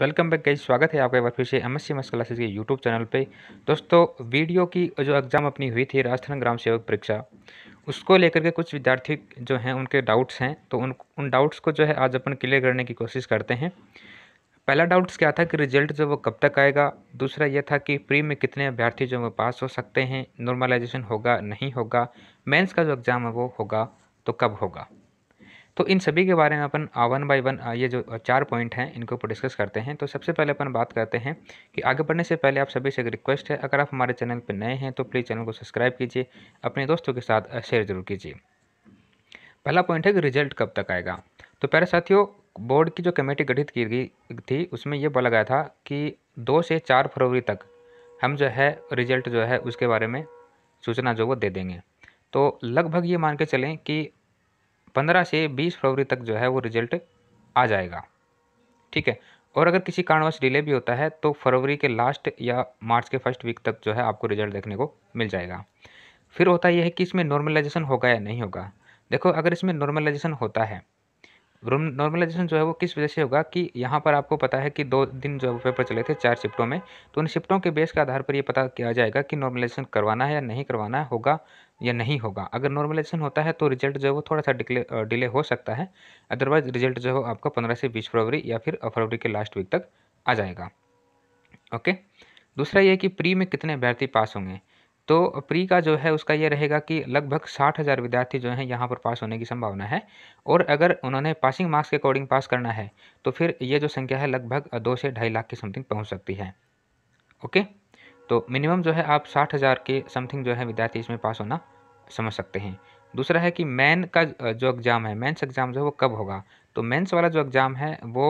welcome back गई स्वागत है आपका एक बार फिर से M S C M S classes के यूट्यूब चैनल पे दोस्तों वीडियो की जो एग्ज़ाम अपनी हुई थी राजस्थान ग्राम सेवक परीक्षा उसको लेकर के कुछ विद्यार्थी जो हैं उनके डाउट्स हैं तो उन उन डाउट्स को जो है आज अपन क्लियर करने की कोशिश करते हैं पहला डाउट्स क्या था कि रिजल्ट जो वो कब तक आएगा दूसरा यह था कि प्री में कितने अभ्यर्थी जो वो पास हो सकते हैं नॉर्मलाइजेशन होगा नहीं होगा मेन्स का जो एग्ज़ाम है वो होगा तो कब होगा तो इन सभी के बारे में अपन वन बाई वन ये जो चार पॉइंट हैं इनके ऊपर डिस्कस करते हैं तो सबसे पहले अपन बात करते हैं कि आगे बढ़ने से पहले आप सभी से एक रिक्वेस्ट है अगर आप हमारे चैनल पर नए हैं तो प्लीज़ चैनल को सब्सक्राइब कीजिए अपने दोस्तों के साथ शेयर जरूर कीजिए पहला पॉइंट है कि रिजल्ट कब तक आएगा तो पहले साथियों बोर्ड की जो कमेटी गठित की गई थी उसमें यह बोला गया था कि दो से चार फरवरी तक हम जो है रिजल्ट जो है उसके बारे में सूचना जो वो दे देंगे तो लगभग ये मान के चलें कि पंद्रह से बीस फरवरी तक जो है वो रिजल्ट आ जाएगा ठीक है और अगर किसी कारणवश डिले भी होता है तो फरवरी के लास्ट या मार्च के फर्स्ट वीक तक जो है आपको रिजल्ट देखने को मिल जाएगा फिर होता यह है कि इसमें नॉर्मलाइजेशन होगा या नहीं होगा देखो अगर इसमें नॉर्मलाइजेशन होता है नॉर्मलाइजेशन जो है वो किस वजह से होगा कि यहाँ पर आपको पता है कि दो दिन जो पेपर चले थे चार शिफ्टों में तो उन शिफ्टों के बेस के आधार पर ये पता किया जाएगा कि नॉर्मलाइजेशन करवाना है या नहीं करवाना है होगा या नहीं होगा अगर नॉर्मलाइजेशन होता है तो रिजल्ट जो है वो थोड़ा सा डिले डिले हो सकता है अदरवाइज रिजल्ट जो है आपका पंद्रह से बीस फरवरी या फिर फरवरी के लास्ट वीक तक आ जाएगा ओके दूसरा ये कि प्री में कितने अभ्यर्थी पास होंगे तो प्री का जो है उसका ये रहेगा कि लगभग साठ हज़ार विद्यार्थी जो हैं यहाँ पर पास होने की संभावना है और अगर उन्होंने पासिंग मार्क्स के अकॉर्डिंग पास करना है तो फिर ये जो संख्या है लगभग दो से ढाई लाख की समथिंग पहुँच सकती है ओके तो मिनिमम जो है आप साठ हज़ार के समथिंग जो है विद्यार्थी इसमें पास होना समझ सकते हैं दूसरा है कि मैन का जो एग्ज़ाम है मैंस एग्ज़ाम जो है वो कब होगा तो मेंस वाला जो एग्ज़ाम है वो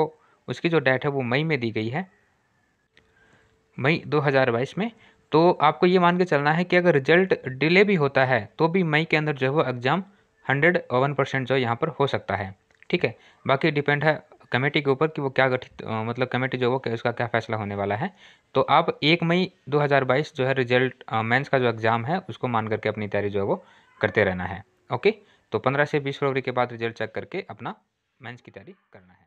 उसकी जो डेट है वो मई में दी गई है मई 2022 में तो आपको ये मान के चलना है कि अगर रिजल्ट डिले भी होता है तो भी मई के अंदर जो है वो एग्ज़ाम हंड्रेड वन परसेंट जो यहाँ पर हो सकता है ठीक है बाकी डिपेंड है कमेटी के ऊपर कि वो क्या गठित मतलब कमेटी जो वो उसका क्या फैसला होने वाला है तो आप एक मई 2022 जो है रिजल्ट मेंस का जो एग्ज़ाम है उसको मान करके अपनी तैयारी जो है वो करते रहना है ओके तो पंद्रह से बीस फरवरी के बाद रिजल्ट चेक करके अपना मेंस की तैयारी करना है